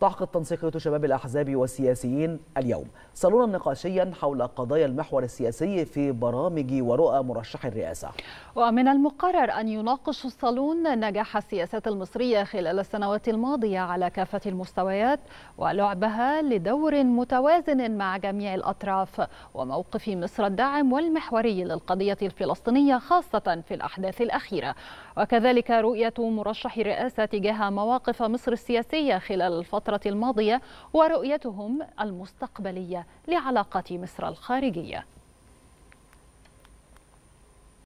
تعقد تنسيقية شباب الأحزاب والسياسيين اليوم صالونا نقاشيا حول قضايا المحور السياسي في برامج ورؤى مرشح الرئاسة ومن المقرر أن يناقش الصالون نجاح السياسات المصرية خلال السنوات الماضية على كافة المستويات ولعبها لدور متوازن مع جميع الأطراف وموقف مصر الداعم والمحوري للقضية الفلسطينية خاصة في الأحداث الأخيرة وكذلك رؤية مرشح الرئاسة تجاه مواقف مصر السياسية خلال الفترة الفترة الماضية ورؤيتهم المستقبلية لعلاقة مصر الخارجية